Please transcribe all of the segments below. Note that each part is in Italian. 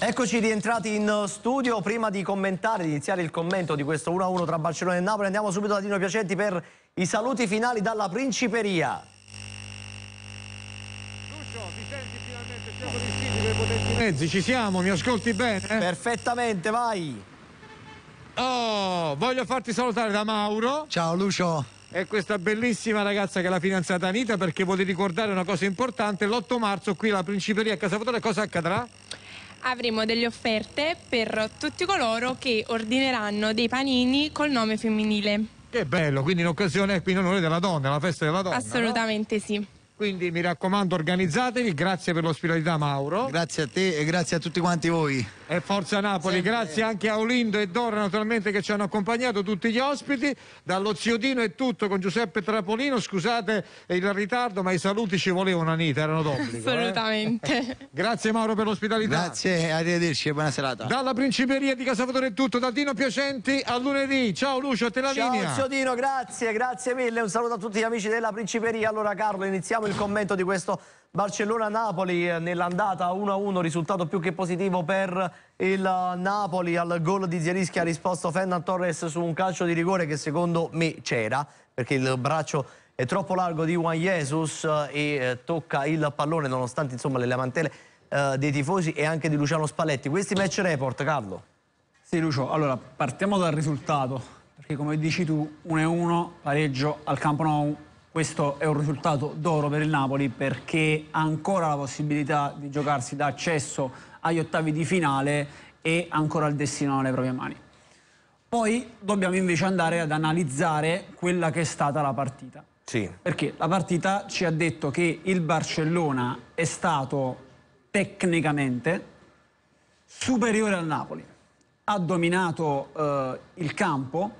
Eccoci rientrati in studio, prima di commentare, di iniziare il commento di questo 1-1 tra Barcellona e Napoli andiamo subito da Dino Piacenti per i saluti finali dalla Principeria. Lucio, ti senti finalmente, siamo riusciti per poterti... Mezzi, ci siamo, mi ascolti bene? Perfettamente, vai! Oh, voglio farti salutare da Mauro. Ciao Lucio E questa bellissima ragazza che è la fidanzata Anita perché vuole ricordare una cosa importante l'8 marzo qui alla Principeria a Casa Fotone cosa accadrà? avremo delle offerte per tutti coloro che ordineranno dei panini col nome femminile. Che bello, quindi in occasione qui in onore della donna, la festa della donna. Assolutamente no? sì. Quindi mi raccomando organizzatevi, grazie per l'ospitalità Mauro. Grazie a te e grazie a tutti quanti voi. E Forza Napoli, Sempre. grazie anche a Olindo e Dora naturalmente che ci hanno accompagnato tutti gli ospiti. Dallo ziodino è tutto con Giuseppe Trapolino, scusate il ritardo ma i saluti ci volevano Anita, erano d'obbligo. Eh. Assolutamente. Eh? grazie Mauro per l'ospitalità. Grazie, arrivederci e buona serata. Dalla Principeria di Casavatore è tutto, da Dino Piacenti a lunedì. Ciao Lucio, a te la Ciao, linea. Ciao ziodino grazie, grazie mille, un saluto a tutti gli amici della Principeria. Allora Carlo, iniziamo il commento di questo Barcellona-Napoli eh, nell'andata 1-1, risultato più che positivo per il Napoli. Al gol di Zierischi ha risposto Fernand Torres su un calcio di rigore che secondo me c'era, perché il braccio è troppo largo di Juan Jesus eh, e eh, tocca il pallone nonostante insomma, le lamentele dei tifosi e anche di Luciano Spalletti. Questi match report, Carlo. Sì Lucio, allora partiamo dal risultato, perché come dici tu 1-1 pareggio al Campo Nou questo è un risultato d'oro per il Napoli perché ha ancora la possibilità di giocarsi da accesso agli ottavi di finale e ancora il destino nelle proprie mani. Poi dobbiamo invece andare ad analizzare quella che è stata la partita. Sì. Perché la partita ci ha detto che il Barcellona è stato tecnicamente superiore al Napoli. Ha dominato eh, il campo,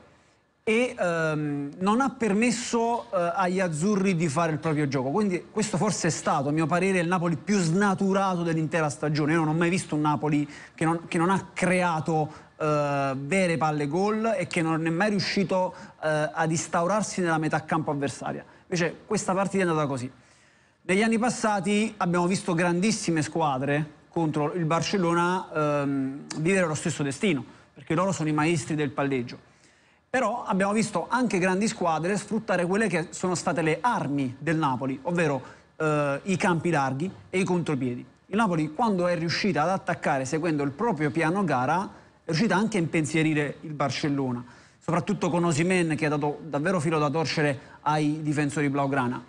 e ehm, non ha permesso eh, agli azzurri di fare il proprio gioco. Quindi questo forse è stato, a mio parere, il Napoli più snaturato dell'intera stagione. Io non ho mai visto un Napoli che non, che non ha creato eh, vere palle gol e che non è mai riuscito eh, ad instaurarsi nella metà campo avversaria. Invece questa partita è andata così. Negli anni passati abbiamo visto grandissime squadre contro il Barcellona ehm, vivere lo stesso destino, perché loro sono i maestri del palleggio. Però abbiamo visto anche grandi squadre sfruttare quelle che sono state le armi del Napoli, ovvero eh, i campi larghi e i contropiedi. Il Napoli quando è riuscita ad attaccare seguendo il proprio piano gara è riuscita anche a impensierire il Barcellona, soprattutto con Osimen che ha dato davvero filo da torcere ai difensori blaugrana.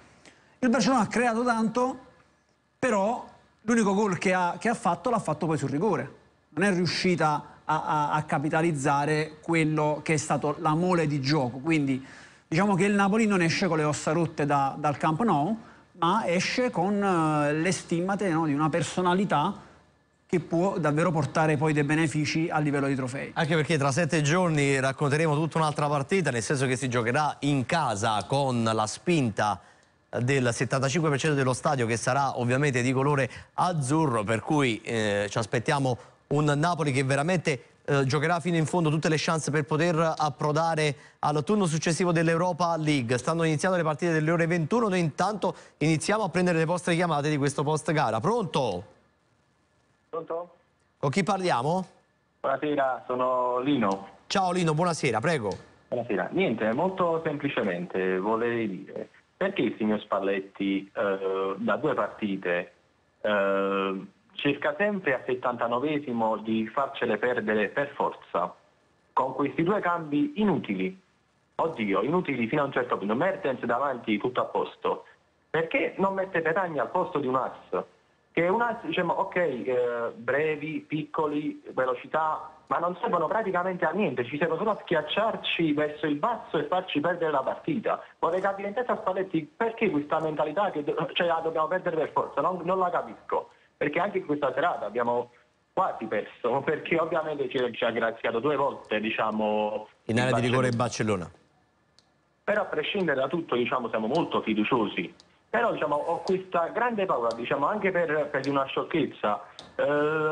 Il Barcellona ha creato tanto, però l'unico gol che ha, che ha fatto l'ha fatto poi sul rigore. Non è riuscita a, a, capitalizzare quello che è stato la mole di gioco. Quindi diciamo che il Napoli non esce con le ossa rotte da, dal Camp Nou, ma esce con uh, le stimmate no, di una personalità che può davvero portare poi dei benefici a livello di trofei. Anche perché tra sette giorni racconteremo tutta un'altra partita, nel senso che si giocherà in casa con la spinta del 75% dello stadio che sarà ovviamente di colore azzurro, per cui eh, ci aspettiamo un Napoli che veramente eh, giocherà fino in fondo tutte le chance per poter approdare al turno successivo dell'Europa League. Stanno iniziando le partite delle ore 21, noi intanto iniziamo a prendere le vostre chiamate di questo post gara. Pronto? Pronto? Con chi parliamo? Buonasera, sono Lino. Ciao Lino, buonasera, prego. Buonasera, niente, molto semplicemente volevo dire perché il signor Spalletti eh, da due partite eh, cerca sempre a 79 di farcele perdere per forza, con questi due cambi inutili. Oddio, inutili fino a un certo punto. Mertens davanti tutto a posto. Perché non mette Petagna al posto di un ass? Che un ass, diciamo, ok, eh, brevi, piccoli, velocità, ma non servono praticamente a niente, ci servono solo a schiacciarci verso il basso e farci perdere la partita. Vorrei capire in testa a Spalletti perché questa mentalità che cioè, la dobbiamo perdere per forza, non, non la capisco perché anche in questa serata abbiamo quasi perso, perché ovviamente ci, ha graziato due volte, diciamo... In area di rigore in Barcellona. Però a prescindere da tutto, diciamo, siamo molto fiduciosi. Però diciamo, ho questa grande paura, diciamo, anche per, per una sciocchezza, eh,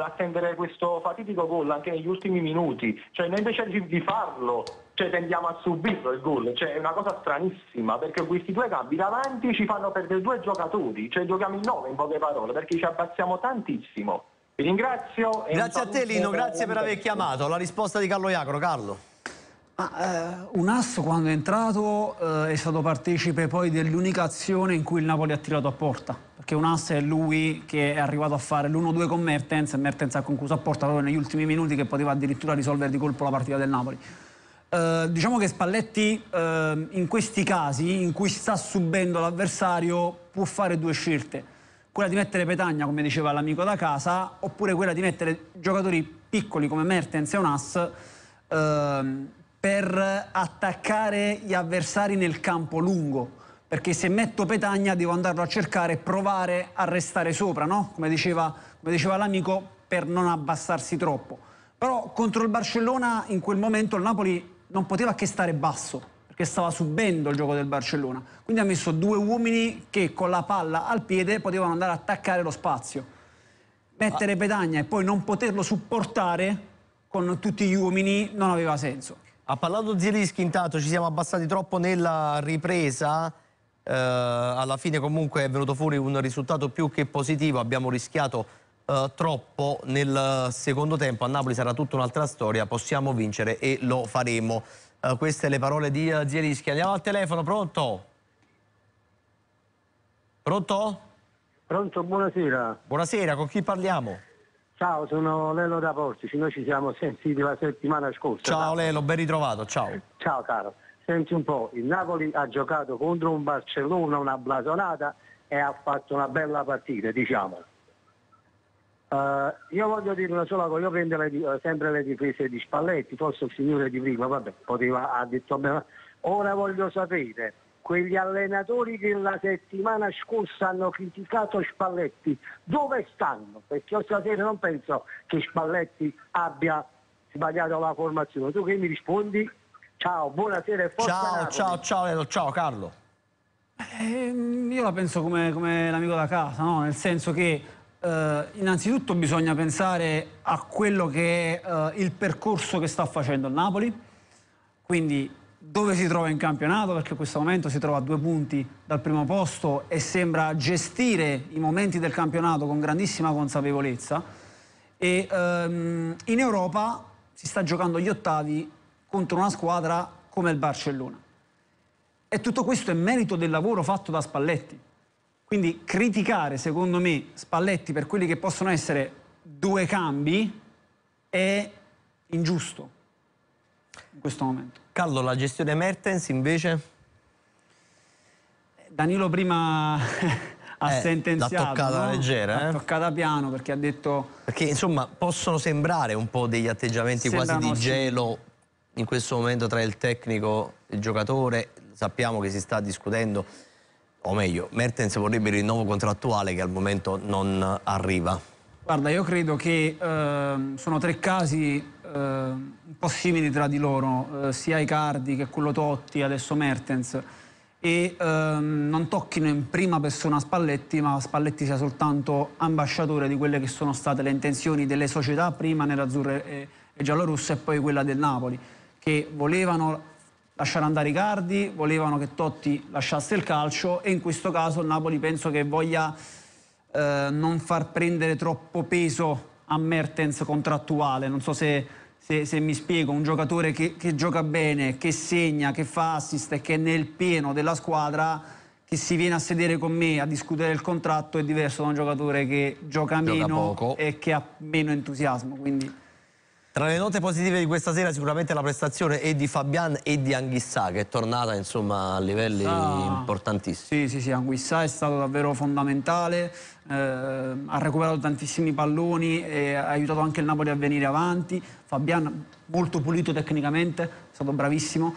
attendere questo fatidico gol anche negli ultimi minuti. Cioè, noi invece di, di farlo cioè tendiamo a subirlo il gol, cioè è una cosa stranissima perché questi due cambi davanti ci fanno perdere due giocatori, cioè giochiamo in nove in poche parole perché ci abbazziamo tantissimo. Vi ringrazio. Grazie a te Lino, grazie per aver chiamato. La risposta di Carlo Iacro, Carlo. Ah, eh, un asso quando è entrato eh, è stato partecipe poi dell'unica azione in cui il Napoli ha tirato a porta perché un asso è lui che è arrivato a fare l'1-2 con Mertens e Mertens ha concluso a porta proprio negli ultimi minuti che poteva addirittura risolvere di colpo la partita del Napoli eh, diciamo che Spalletti eh, in questi casi in cui sta subendo l'avversario può fare due scelte quella di mettere Petagna come diceva l'amico da casa oppure quella di mettere giocatori piccoli come Mertens e Onas eh, per attaccare gli avversari nel campo lungo perché se metto Petagna devo andarlo a cercare e provare a restare sopra no? come diceva, come diceva l'amico per non abbassarsi troppo però contro il Barcellona in quel momento il Napoli non poteva che stare basso, perché stava subendo il gioco del Barcellona. Quindi ha messo due uomini che con la palla al piede potevano andare a attaccare lo spazio. Mettere ah. Pedagna e poi non poterlo supportare con tutti gli uomini non aveva senso. Ha parlato Zierischi intanto, ci siamo abbassati troppo nella ripresa. Eh, alla fine comunque è venuto fuori un risultato più che positivo, abbiamo rischiato eh, troppo nel secondo tempo. A Napoli sarà tutta un'altra storia, possiamo vincere e lo faremo. Eh, queste le parole di uh, eh, Zierischi. Andiamo al telefono, pronto? Pronto? Pronto, buonasera. Buonasera, con chi parliamo? Ciao, sono Lello da Portici, noi ci siamo sentiti la settimana scorsa. Ciao caro. Lelo, ben ritrovato, ciao. Ciao caro, senti un po', il Napoli ha giocato contro un Barcellona, una blasonata e ha fatto una bella partita, diciamo. Uh, io voglio dire una sola cosa, io prendo le, uh, sempre le difese di Spalletti, forse il signore di prima, vabbè, poteva, ha detto, a me, ora voglio sapere, quegli allenatori che la settimana scorsa hanno criticato Spalletti, dove stanno? Perché io stasera non penso che Spalletti abbia sbagliato la formazione. Tu che mi rispondi? Ciao, buonasera e forza Ciao, Napoli. ciao, ciao, Edo, ciao Carlo. Eh, io la penso come, come l'amico da casa, no? nel senso che eh, innanzitutto bisogna pensare a quello che è eh, il percorso che sta facendo il Napoli, quindi dove si trova in campionato, perché in questo momento si trova a due punti dal primo posto e sembra gestire i momenti del campionato con grandissima consapevolezza. E ehm, in Europa si sta giocando gli ottavi contro una squadra come il Barcellona. E tutto questo è merito del lavoro fatto da Spalletti. Quindi criticare, secondo me, Spalletti per quelli che possono essere due cambi è ingiusto in questo momento. Callo, la gestione Mertens invece? Eh, Danilo prima ha eh, sentenziato. L'ha toccata no? leggera. L'ha eh? toccata piano perché ha detto... Perché insomma possono sembrare un po' degli atteggiamenti quasi di gelo sì. in questo momento tra il tecnico e il giocatore. Sappiamo che si sta discutendo o meglio, Mertens vorrebbe il rinnovo contrattuale che al momento non arriva. Guarda, io credo che eh, sono tre casi eh, un po' simili tra di loro, eh, sia Icardi che quello Totti, adesso Mertens, e ehm, non tocchino in prima persona Spalletti, ma Spalletti sia soltanto ambasciatore di quelle che sono state le intenzioni delle società, prima nell'azzurro e, e giallorossa e poi quella del Napoli, che volevano lasciare andare i cardi, volevano che Totti lasciasse il calcio e in questo caso il Napoli penso che voglia eh, non far prendere troppo peso a Mertens contrattuale, non so se, se, se mi spiego, un giocatore che, che, gioca bene, che segna, che fa assist e che è nel pieno della squadra, che si viene a sedere con me a discutere il contratto è diverso da un giocatore che gioca, gioca meno poco. e che ha meno entusiasmo. Quindi... Tra le note positive di questa sera sicuramente la prestazione e di Fabian e di Anghissà che è tornata insomma, a livelli ah, importantissimi. Sì, sì, sì, Anghissà è stato davvero fondamentale, eh, ha recuperato tantissimi palloni e ha aiutato anche il Napoli a venire avanti. Fabian molto pulito tecnicamente, è stato bravissimo,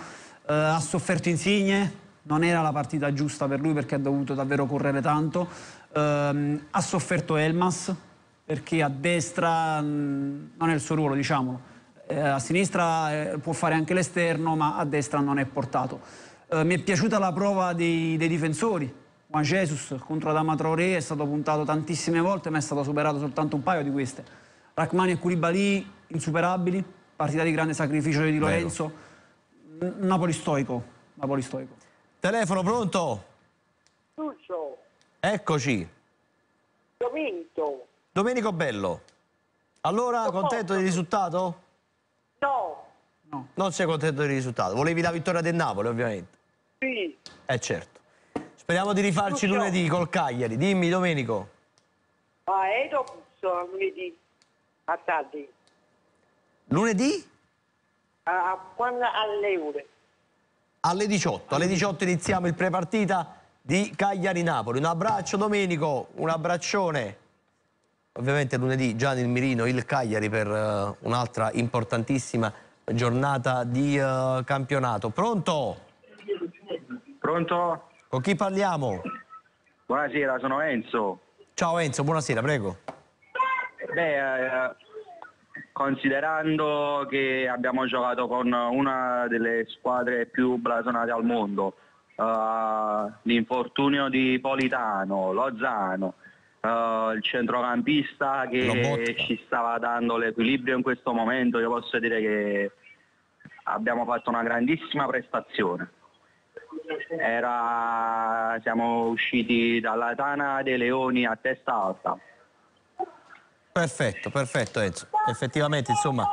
eh, ha sofferto insigne, non era la partita giusta per lui perché ha dovuto davvero correre tanto, eh, ha sofferto Elmas perché a destra mh, mm, non è il suo ruolo, diciamo. Eh, a sinistra eh, può fare anche l'esterno, ma a destra non è portato. Eh, mi è piaciuta la prova dei, dei difensori. Juan Jesus contro Adama Traoré è stato puntato tantissime volte, ma è stato superato soltanto un paio di queste. Rachmani e Koulibaly insuperabili, partita di grande sacrificio di Lorenzo. Napoli stoico, Napoli stoico. Telefono pronto? Tuccio. Eccoci. Domingo. Domenico Bello, allora Sono contento del risultato? No. no. Non sei contento del risultato? Volevi la vittoria del Napoli, ovviamente. Sì. Eh certo. Speriamo di rifarci Tutto. lunedì col Cagliari. Dimmi, Domenico. Ah, è dopo lunedì, a tardi. Lunedì? A, quando, alle ore. Alle 18. Alle 18 iniziamo il prepartita di Cagliari-Napoli. Un abbraccio, Domenico. Un abbraccione. Ovviamente lunedì già nel mirino il Cagliari per uh, un'altra importantissima giornata di uh, campionato. Pronto? Pronto? Con chi parliamo? Buonasera, sono Enzo. Ciao Enzo, buonasera, prego. Beh, eh, considerando che abbiamo giocato con una delle squadre più blasonate al mondo, uh, l'infortunio di Politano, Lozano, uh, il centrocampista che ci stava dando l'equilibrio in questo momento, io posso dire che abbiamo fatto una grandissima prestazione. Era, siamo usciti dalla Tana dei Leoni a testa alta. Perfetto, perfetto Enzo. Effettivamente, insomma,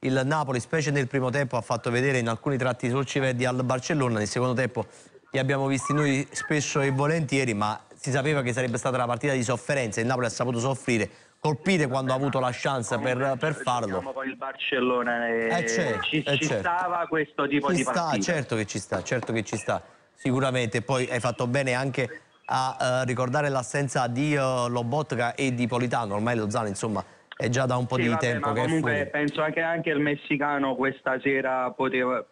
il Napoli, specie nel primo tempo, ha fatto vedere in alcuni tratti i solci verdi al Barcellona, nel secondo tempo li abbiamo visti noi spesso e volentieri, ma si sapeva che sarebbe stata una partita di sofferenza, il Napoli ha saputo soffrire, colpite quando ha avuto la chance per, per diciamo farlo. Poi il Barcellona eh, certo, ci, eh, ci certo. stava questo tipo ci di sta, partita. Certo che ci sta, certo che ci sta, sicuramente. Poi hai fatto bene anche a uh, ricordare l'assenza di uh, Lobotka e di Politano, ormai lo Zano insomma è già da un po' sì, di vabbè, tempo. comunque penso che anche, anche il messicano questa sera poteva,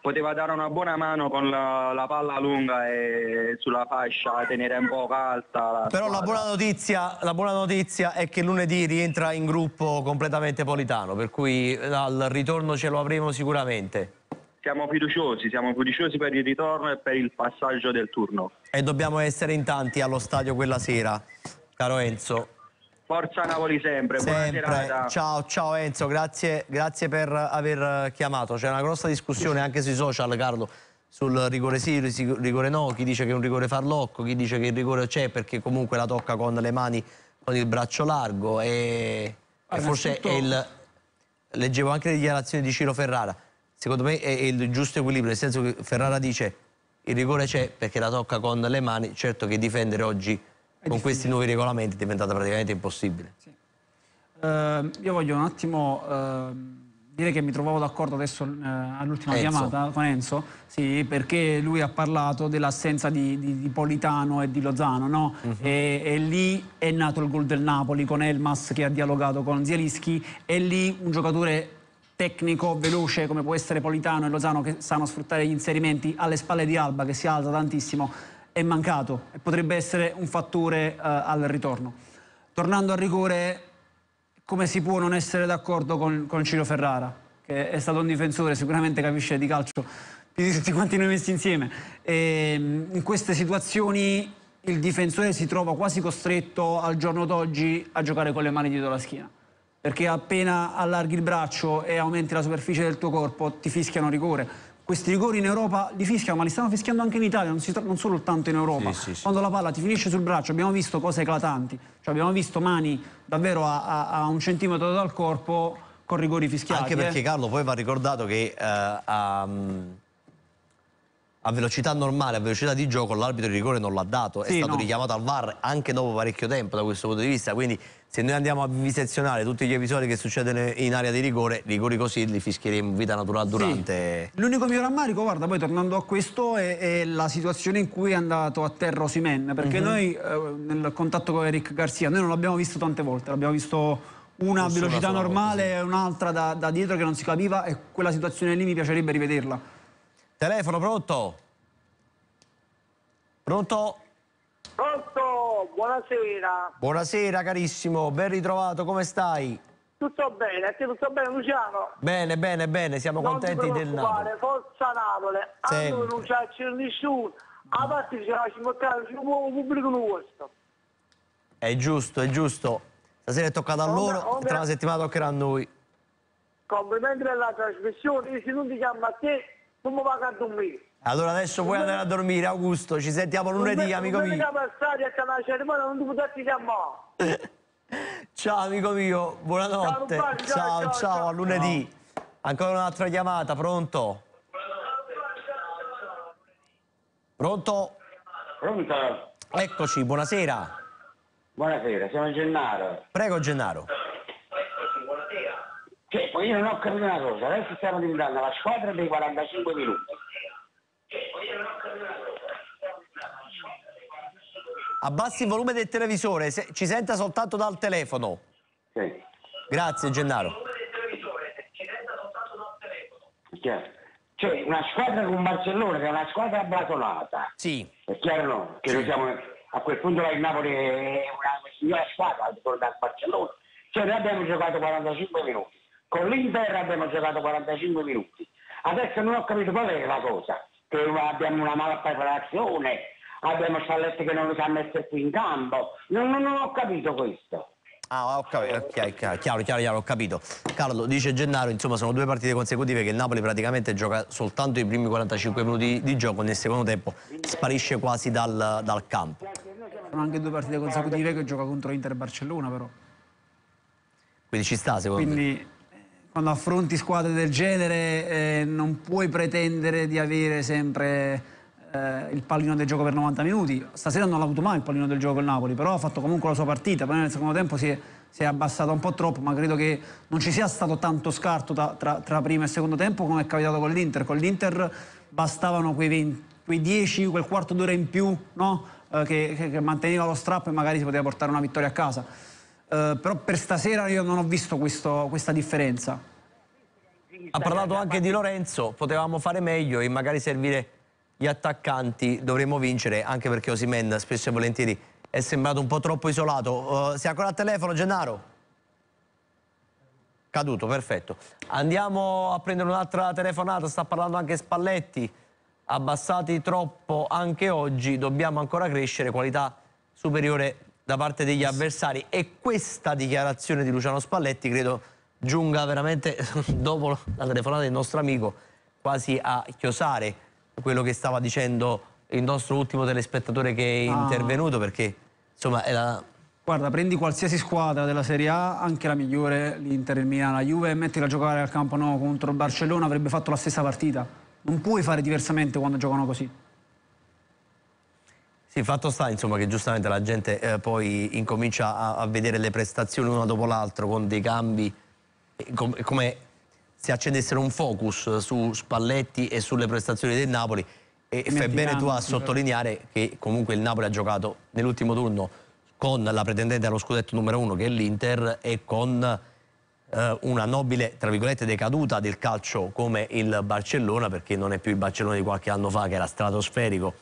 poteva dare una buona mano con la, la palla lunga e sulla fascia tenere un po' calza. La Però la buona, notizia, la buona, notizia, è che lunedì rientra in gruppo completamente Politano, per cui al ritorno ce lo avremo sicuramente. Siamo fiduciosi, siamo fiduciosi per il ritorno e per il passaggio del turno. E dobbiamo essere in tanti allo stadio quella sera, caro Enzo. Forza Napoli sempre, sempre. Ciao, ciao Enzo, grazie, grazie per aver eh, chiamato. C'è una grossa discussione anche sui social, Carlo, sul rigore sì, il rigore no, chi dice che è un rigore farlocco, chi dice che il rigore c'è perché comunque la tocca con le mani, con il braccio largo e, e forse tutto... è il... Leggevo anche le dichiarazioni di Ciro Ferrara, secondo me è il giusto equilibrio, nel senso che Ferrara dice il rigore c'è perché la tocca con le mani, certo che difendere oggi con questi nuovi regolamenti è diventata praticamente impossibile. Sì. Uh, io voglio un attimo uh, dire che mi trovavo d'accordo adesso uh, all'ultima chiamata con Enzo, sì, perché lui ha parlato dell'assenza di, di, di, Politano e di Lozano, no? -huh. Mhm. e, e, lì è nato il gol del Napoli con Elmas che ha dialogato con Zielischi e lì un giocatore tecnico, veloce come può essere Politano e Lozano che sanno sfruttare gli inserimenti alle spalle di Alba che si alza tantissimo è mancato e potrebbe essere un fattore eh, al ritorno. Tornando al rigore, come si può non essere d'accordo con, con Ciro Ferrara, che è stato un difensore, sicuramente capisce di calcio più di tutti quanti noi messi insieme. E, ehm, in queste situazioni il difensore si trova quasi costretto al giorno d'oggi a giocare con le mani dietro la schiena. Perché appena allarghi il braccio e aumenti la superficie del tuo corpo ti fischiano rigore questi rigori in Europa li fischiano, ma li stanno fischiando anche in Italia, non, si, non soltanto in Europa. Sì, sì, Quando la palla ti finisce sul braccio abbiamo visto cose eclatanti, cioè abbiamo visto mani davvero a, a, a un centimetro dal corpo con rigori fischiati. Anche eh. perché eh. Carlo poi va ricordato che eh, a, a, velocità normale, a velocità di gioco, l'arbitro il rigore non l'ha dato, sì, è stato no. richiamato al VAR anche dopo parecchio tempo da questo punto di vista, quindi se noi andiamo a vivisezionare tutti gli episodi che succedono in area di rigore, rigori così li fischieremo in vita naturale durante. Sì. L'unico mio rammarico, guarda, poi tornando a questo, è, è, la situazione in cui è andato a terra Osimen, perché mm -hmm. noi eh, nel contatto con Eric Garcia, noi non l'abbiamo visto tante volte, l'abbiamo visto una a velocità normale, e un'altra da, da dietro che non si capiva e quella situazione lì mi piacerebbe rivederla. Telefono pronto? Pronto? Pronto, buonasera. Buonasera carissimo, ben ritrovato, come stai? Tutto bene, a te tutto bene Luciano? Bene, bene, bene, siamo non contenti del Napoli. Forza Napoli, allora non c'è nessuno, a parte c'è la c'è un nuovo pubblico nostro. È giusto, è giusto. Stasera è toccato a loro, onda, tra una settimana toccherà a noi. Complimenti per la trasmissione, se non ti chiamo a te, non mi paga a dormire. Allora adesso puoi andare a dormire, Augusto. Ci sentiamo lunedì, amico mio. Ciao amico mio, buonanotte. Ciao, ciao, a lunedì. Ancora un'altra chiamata, pronto? Pronto? Pronto? Eccoci, buonasera. Buonasera, siamo Gennaro. Prego Gennaro. Eccoci, buonasera. Cioè, io non ho capito una cosa, adesso stiamo diventando la squadra dei 45 minuti. abbassi il volume del televisore, se, ci senta soltanto dal telefono. Sì. Grazie Gennaro. Cioè, una squadra con Barcellona che è una squadra blasonata. Sì. È chiaro no? Che sì. noi siamo, a quel punto là il Napoli è una signora squadra al Barcellona. Cioè noi abbiamo giocato 45 minuti. Con l'Inter abbiamo giocato 45 minuti. Adesso non ho capito qual è la cosa, che abbiamo una mala preparazione, abbiamo scialletti che non lo sa essere qui in campo. Non, non, non ho capito questo. Ah, ho capito, eh, chiaro, chiaro, chiaro, ho capito. Carlo, dice Gennaro, insomma, sono due partite consecutive che il Napoli praticamente gioca soltanto i primi 45 minuti di gioco, nel secondo tempo sparisce quasi dal, dal campo. Sono anche due partite consecutive che gioca contro Inter e Barcellona, però. Quindi ci sta, secondo Quindi, te? Eh, quando affronti squadre del genere eh, non puoi pretendere di avere sempre eh, il pallino del gioco per 90 minuti. Stasera non l'ha avuto mai il pallino del gioco con Napoli, però ha fatto comunque la sua partita. Poi nel secondo tempo si è, si è abbassato un po' troppo, ma credo che non ci sia stato tanto scarto tra, tra, tra primo e secondo tempo come è capitato con l'Inter. Con l'Inter bastavano quei 20 quei 10, quel quarto d'ora in più no? Eh, che, che, che, manteneva lo strappo e magari si poteva portare una vittoria a casa. Eh, però per stasera io non ho visto questo, questa differenza. Ha parlato anche di Lorenzo, potevamo fare meglio e magari servire gli attaccanti dovremmo vincere, anche perché Osimenda spesso e volentieri è sembrato un po' troppo isolato. Uh, eh, sei ancora al telefono, Gennaro? Caduto, perfetto. Andiamo a prendere un'altra telefonata, sta parlando anche Spalletti. Abbassati troppo anche oggi, dobbiamo ancora crescere, qualità superiore da parte degli avversari. E questa dichiarazione di Luciano Spalletti credo giunga veramente, dopo la telefonata del nostro amico, quasi a chiosare quello che stava dicendo il nostro ultimo telespettatore che è ah. intervenuto perché insomma è la... Guarda, prendi qualsiasi squadra della Serie A, anche la migliore, l'Inter, il Milan, la Juve, e mettila a giocare al campo no contro il Barcellona, avrebbe fatto la stessa partita. Non puoi fare diversamente quando giocano così. Sì, fatto sta insomma, che giustamente la gente eh, poi incomincia a, a, vedere le prestazioni una dopo l'altra con dei cambi, come si accendessero un focus su Spalletti e sulle prestazioni del Napoli e fai bene tu a sottolineare che comunque il Napoli ha giocato nell'ultimo turno con la pretendente allo scudetto numero uno che è l'Inter e con eh, una nobile tra virgolette decaduta del calcio come il Barcellona perché non è più il Barcellona di qualche anno fa che era stratosferico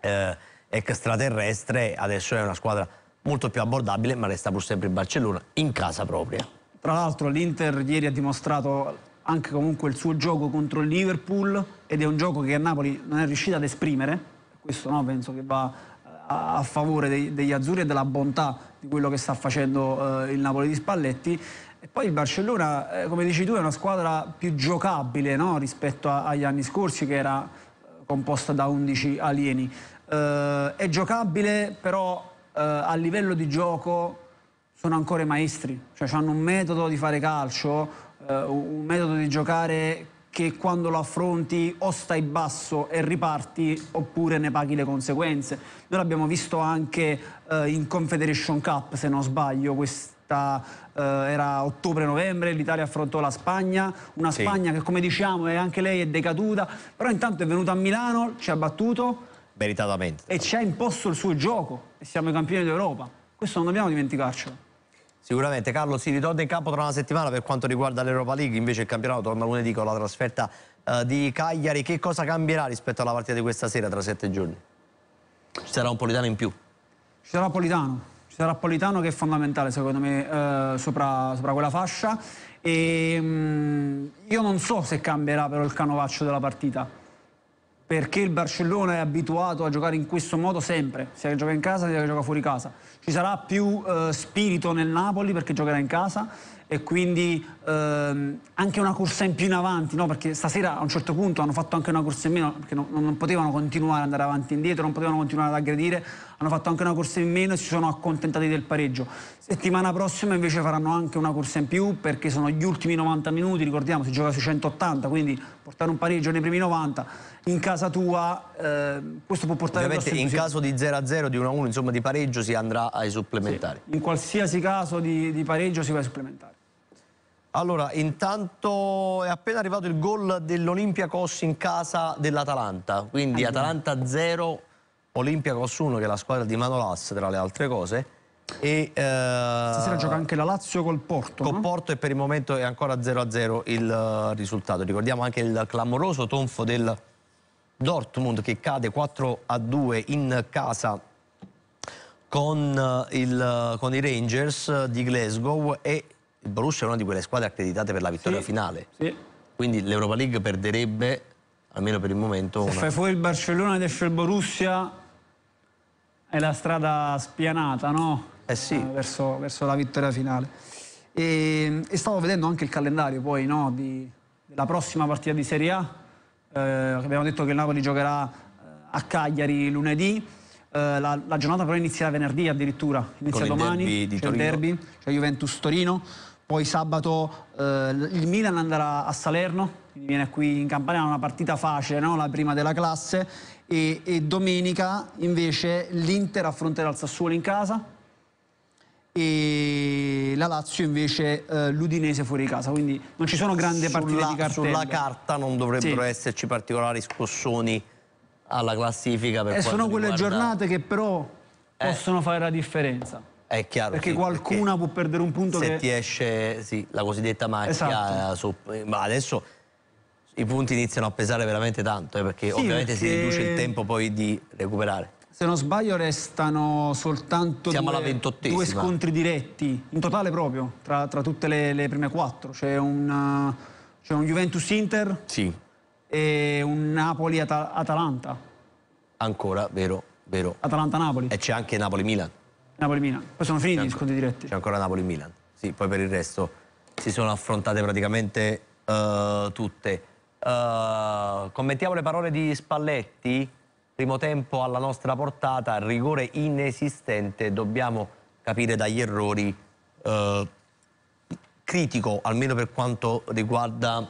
eh, extraterrestre adesso è una squadra molto più abbordabile ma resta pur sempre il Barcellona in casa propria tra l'altro l'Inter ieri ha dimostrato anche comunque il suo gioco contro il Liverpool ed è un gioco che a Napoli non è riuscita ad esprimere, questo no, penso che va eh, a favore dei, degli azzurri e della bontà di quello che sta facendo eh, il Napoli di Spalletti. E poi il Barcellona, eh, come dici tu, è una squadra più giocabile no? rispetto a, agli anni scorsi che era eh, composta da 11 alieni. Eh, è giocabile però eh, a livello di gioco sono ancora i maestri, cioè hanno un metodo di fare calcio, eh, un metodo di giocare che quando lo affronti o stai basso e riparti oppure ne paghi le conseguenze. Noi l'abbiamo visto anche eh, in Confederation Cup, se non sbaglio, questa eh, era ottobre-novembre, l'Italia affrontò la Spagna, una sì. Spagna che come diciamo è anche lei è decaduta, però intanto è venuta a Milano, ci ha battuto meritatamente e ci ha imposto il suo gioco e siamo i campioni d'Europa. Questo non dobbiamo dimenticarcelo. Sicuramente Carlo si ritorna in campo tra una settimana per quanto riguarda l'Europa League, invece il campionato torna lunedì con la trasferta uh, di Cagliari. Che cosa cambierà rispetto alla partita di questa sera tra sette giorni? Ci sarà un Politano in più? Ci sarà Politano, ci sarà Politano che è fondamentale secondo me eh, sopra, sopra, quella fascia e mh, mm, io non so se cambierà però il canovaccio della partita perché il Barcellona è abituato a giocare in questo modo sempre, sia che gioca in casa sia che gioca fuori casa. Ci sarà più eh, spirito nel Napoli perché giocherà in casa, e quindi ehm, anche una corsa in più in avanti, no? perché stasera a un certo punto hanno fatto anche una corsa in meno, perché non, non potevano continuare ad andare avanti e indietro, non potevano continuare ad aggredire, hanno fatto anche una corsa in meno e si sono accontentati del pareggio. Settimana prossima invece faranno anche una corsa in più perché sono gli ultimi 90 minuti, ricordiamo si gioca sui 180, quindi portare un pareggio nei primi 90 in casa tua eh, questo può portare Ovviamente in caso di 0-0, di 1-1, insomma di pareggio si andrà ai supplementari. Sì, in qualsiasi caso di, di pareggio si va ai supplementari. Allora, intanto è appena arrivato il gol dell'Olympiacos in casa dell'Atalanta, quindi allora. Atalanta 0, Olympiacos 1 che è la squadra di Manolas tra le altre cose. E, eh, Stasera gioca anche la Lazio col Porto. Col no? Porto e per il momento è ancora 0-0 il eh, risultato. Ricordiamo anche il clamoroso tonfo del Dortmund che cade 4-2 in casa con, eh, il, eh, con i Rangers di Glasgow e il Borussia è una di quelle squadre accreditate per la vittoria sì, finale. Sì. Quindi l'Europa League perderebbe, almeno per il momento... Se una... fai fuori il Barcellona ed esce il Borussia, è la strada spianata, no? Eh sì. Eh, verso, verso la vittoria finale. E, e, stavo vedendo anche il calendario poi, no, di, della prossima partita di Serie A. Eh, abbiamo detto che il Napoli giocherà eh, a Cagliari lunedì. Eh, la, la, giornata però inizia venerdì addirittura, inizia domani, il derby, di c'è il derby, c'è Juventus-Torino. Poi sabato eh, il Milan andrà a Salerno, quindi viene qui in Campania, una partita facile, no? la prima della classe. E, e domenica invece l'Inter affronterà il Sassuolo in casa e la Lazio invece eh, l'Udinese fuori casa. Quindi non ci sono grandi partite sulla, partite di cartello. Sulla carta non dovrebbero sì. esserci particolari scossoni alla classifica. Per eh, sono quelle riguarda... giornate che però eh. possono fare la differenza. È chiaro. Perché sì, qualcuna perché può perdere un punto se che... ti esce sì, la cosiddetta macchia, esatto. su, ma adesso i punti iniziano a pesare veramente tanto, eh, perché sì, ovviamente perché... si riduce il tempo poi di recuperare. Se non sbaglio restano soltanto due, due, scontri diretti, in totale proprio, tra, tra tutte le, le, prime quattro. C'è un, un Juventus-Inter sì. e un Napoli-Atalanta. Ancora, vero, vero. Atalanta-Napoli. E c'è anche Napoli-Milan. Napoli-Milan. Poi sono finiti gli scontri diretti. C'è ancora Napoli-Milan. Sì, poi per il resto si sono affrontate praticamente uh, tutte. Uh, eh, commentiamo le parole di Spalletti. Primo tempo alla nostra portata, rigore inesistente. Dobbiamo capire dagli errori. Uh, critico, almeno per quanto riguarda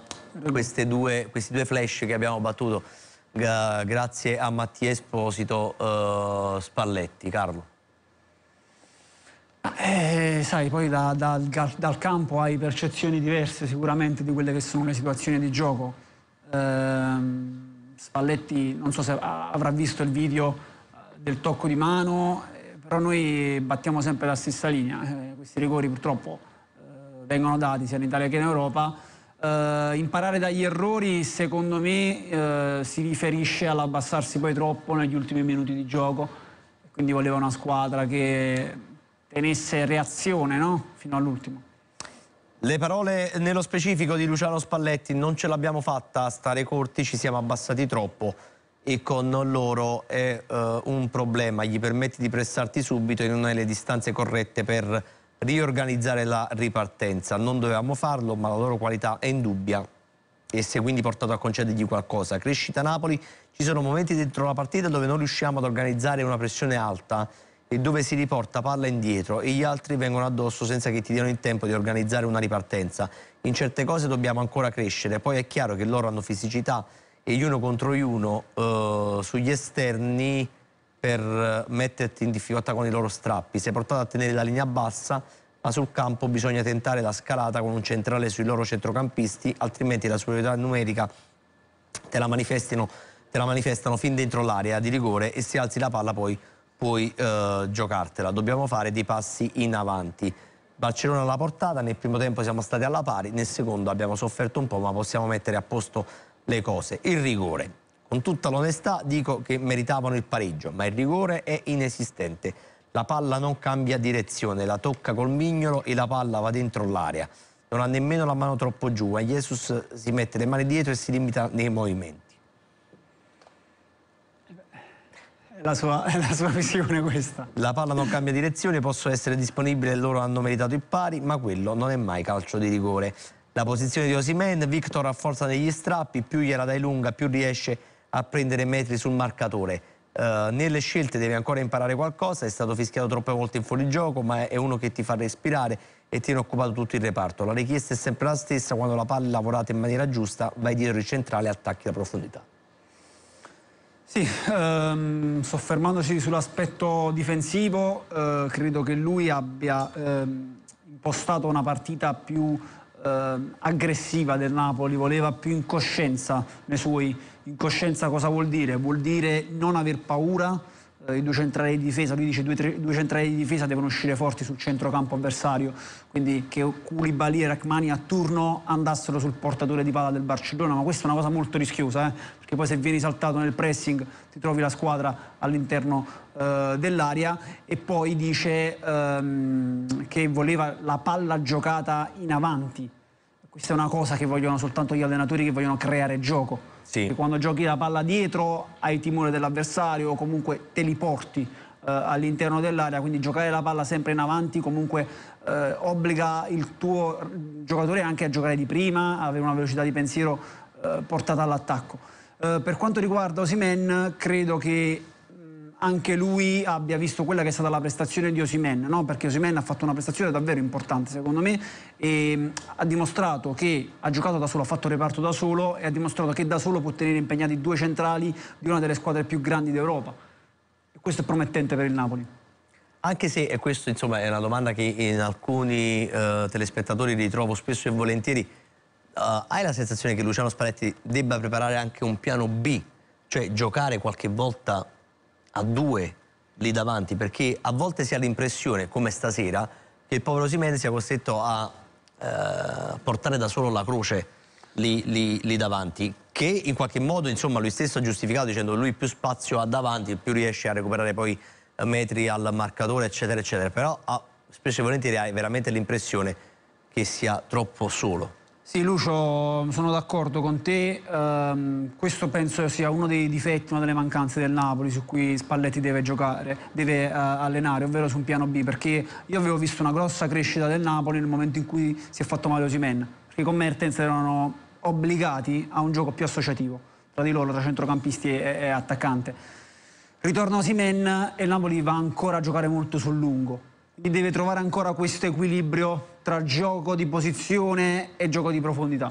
due, questi due flash che abbiamo battuto. Grazie a Mattia Esposito Spalletti. Carlo. Ah, eh, sai, poi da, da, dal, dal, campo hai percezioni diverse sicuramente di quelle che sono le situazioni di gioco. Eh, Spalletti, non so se avrà visto il video eh, del tocco di mano, eh, però noi battiamo sempre la stessa linea. Eh, questi rigori purtroppo eh, vengono dati sia in Italia che in Europa. imparare dagli errori secondo me si riferisce all'abbassarsi poi troppo negli ultimi minuti di gioco, quindi voleva una squadra che tenesse reazione no? fino all'ultimo. Le parole nello specifico di Luciano Spalletti, non ce l'abbiamo fatta a stare corti, ci siamo abbassati troppo e con loro è uh, un problema, gli permetti di pressarti subito e non hai le distanze corrette per riorganizzare la ripartenza. Non dovevamo farlo, ma la loro qualità è indubbia e si è quindi portato a concedergli qualcosa. Crescita Napoli, ci sono momenti dentro la partita dove non riusciamo ad organizzare una pressione alta e dove si riporta palla indietro e gli altri vengono addosso senza che ti diano il tempo di organizzare una ripartenza. In certe cose dobbiamo ancora crescere, poi è chiaro che loro hanno fisicità e gli uno contro gli uno eh, sugli esterni per metterti in difficoltà con i loro strappi. Sei portato a tenere la linea bassa, ma sul campo bisogna tentare la scalata con un centrale sui loro centrocampisti, altrimenti la superiorità numerica te la manifestano, te la manifestano fin dentro l'area di rigore e se alzi la palla poi puoi eh, giocartela, dobbiamo fare dei passi in avanti. Barcellona alla portata, nel primo tempo siamo stati alla pari, nel secondo abbiamo sofferto un po' ma possiamo mettere a posto le cose. Il rigore, con tutta l'onestà dico che meritavano il pareggio, ma il rigore è inesistente. La palla non cambia direzione, la tocca col mignolo e la palla va dentro l'area. Non ha nemmeno la mano troppo giù, ma Jesus si mette le mani dietro e si limita nei movimenti. la sua, è la sua visione questa. La palla non cambia direzione, possono essere disponibili, loro hanno meritato il pari, ma quello non è mai calcio di rigore. La posizione di Osimen, Victor rafforza negli strappi, più gliela dai lunga, più riesce a prendere metri sul marcatore. Uh, nelle scelte deve ancora imparare qualcosa, è stato fischiato troppe volte in fuorigioco, ma è uno che ti fa respirare e tiene occupato tutto il reparto. La richiesta è sempre la stessa, quando la palla è lavorata in maniera giusta, vai dietro il centrale e attacchi la profondità. Sì, ehm, soffermandoci sull'aspetto difensivo, eh, credo che lui abbia ehm, impostato una partita più ehm, aggressiva del Napoli, voleva più incoscienza nei suoi. Incoscienza cosa vuol dire? Vuol dire non aver paura, eh, i due centrali di difesa, lui dice due, tre, due centrali di difesa devono uscire forti sul centrocampo avversario, quindi che Koulibaly e Rachmani a turno andassero sul portatore di palla del Barcellona, ma questa è una cosa molto rischiosa, eh, perché poi se vieni saltato nel pressing ti trovi la squadra all'interno eh, dell'area e poi dice ehm, che voleva la palla giocata in avanti. Questa è una cosa che vogliono soltanto gli allenatori che vogliono creare gioco sì. Quando giochi la palla dietro hai timore dell'avversario o comunque te li porti eh, all'interno dell'area, quindi giocare la palla sempre in avanti comunque eh, obbliga il tuo giocatore anche a giocare di prima, avere una velocità di pensiero eh, portata all'attacco. Eh, per quanto riguarda Osimen, credo che anche lui abbia visto quella che è stata la prestazione di Osimen, no? perché Osimen ha fatto una prestazione davvero importante secondo me e mm, ha dimostrato che ha giocato da solo, ha fatto reparto da solo e ha dimostrato che da solo può tenere impegnati due centrali di una delle squadre più grandi d'Europa. E questo è promettente per il Napoli. Anche se, e questa insomma è una domanda che in alcuni eh, telespettatori ritrovo spesso e volentieri, Uh, hai la sensazione che Luciano Spalletti debba preparare anche un piano B, cioè giocare qualche volta a due lì davanti, perché a volte si ha l'impressione, come stasera, che il povero Simen sia costretto a eh, portare da solo la croce lì, lì, lì davanti, che in qualche modo insomma, lui stesso ha giustificato dicendo che lui più spazio ha davanti, più riesce a recuperare poi eh, metri al marcatore, eccetera, eccetera. Però ha, spesso e volentieri hai veramente l'impressione che sia troppo solo. Sì Lucio, sono d'accordo con te, um, questo penso sia uno dei difetti, una delle mancanze del Napoli su cui Spalletti deve giocare, deve uh, allenare, ovvero su un piano B, perché io avevo visto una grossa crescita del Napoli nel momento in cui si è fatto male Osimen, perché con Mertens erano obbligati a un gioco più associativo tra di loro, tra centrocampisti e, e attaccante. Ritorna Osimen e il Napoli va ancora a giocare molto sul lungo, deve trovare ancora questo equilibrio tra gioco di posizione e gioco di profondità.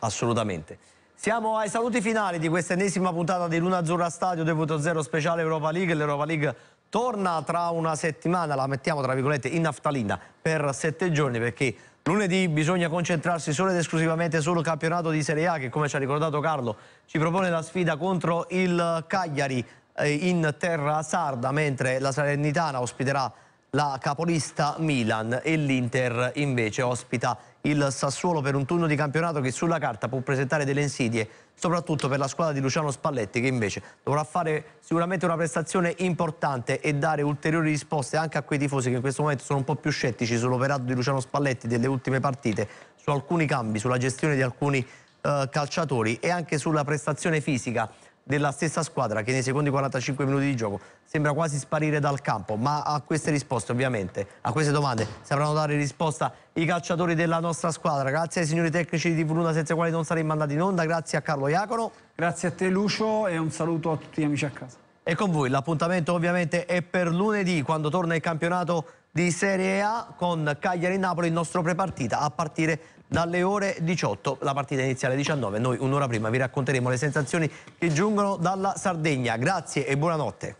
Assolutamente. Siamo ai saluti finali di questa ennesima puntata di Luna Azzurra Stadio 2.0 speciale Europa League. L'Europa League torna tra una settimana, la mettiamo tra virgolette in naftalina per sette giorni perché lunedì bisogna concentrarsi solo ed esclusivamente sul campionato di Serie A che come ci ha ricordato Carlo ci propone la sfida contro il Cagliari eh, in terra sarda mentre la Salernitana ospiterà la capolista Milan e l'Inter invece ospita il Sassuolo per un turno di campionato che sulla carta può presentare delle insidie, soprattutto per la squadra di Luciano Spalletti che invece dovrà fare sicuramente una prestazione importante e dare ulteriori risposte anche a quei tifosi che in questo momento sono un po' più scettici sull'operato di Luciano Spalletti delle ultime partite, su alcuni cambi, sulla gestione di alcuni eh, calciatori e anche sulla prestazione fisica della stessa squadra che nei secondi 45 minuti di gioco sembra quasi sparire dal campo, ma a queste risposte ovviamente, a queste domande sapranno dare risposta i calciatori della nostra squadra. Grazie ai signori tecnici di Voluna senza i quali non saremmo andati in onda, grazie a Carlo Iacono. Grazie a te Lucio e un saluto a tutti gli amici a casa. E con voi l'appuntamento ovviamente è per lunedì quando torna il campionato di Serie A con Cagliari-Napoli, il nostro prepartita a partire da dalle ore 18, la partita inizia alle 19. Noi un'ora prima vi racconteremo le sensazioni che giungono dalla Sardegna. Grazie e buonanotte.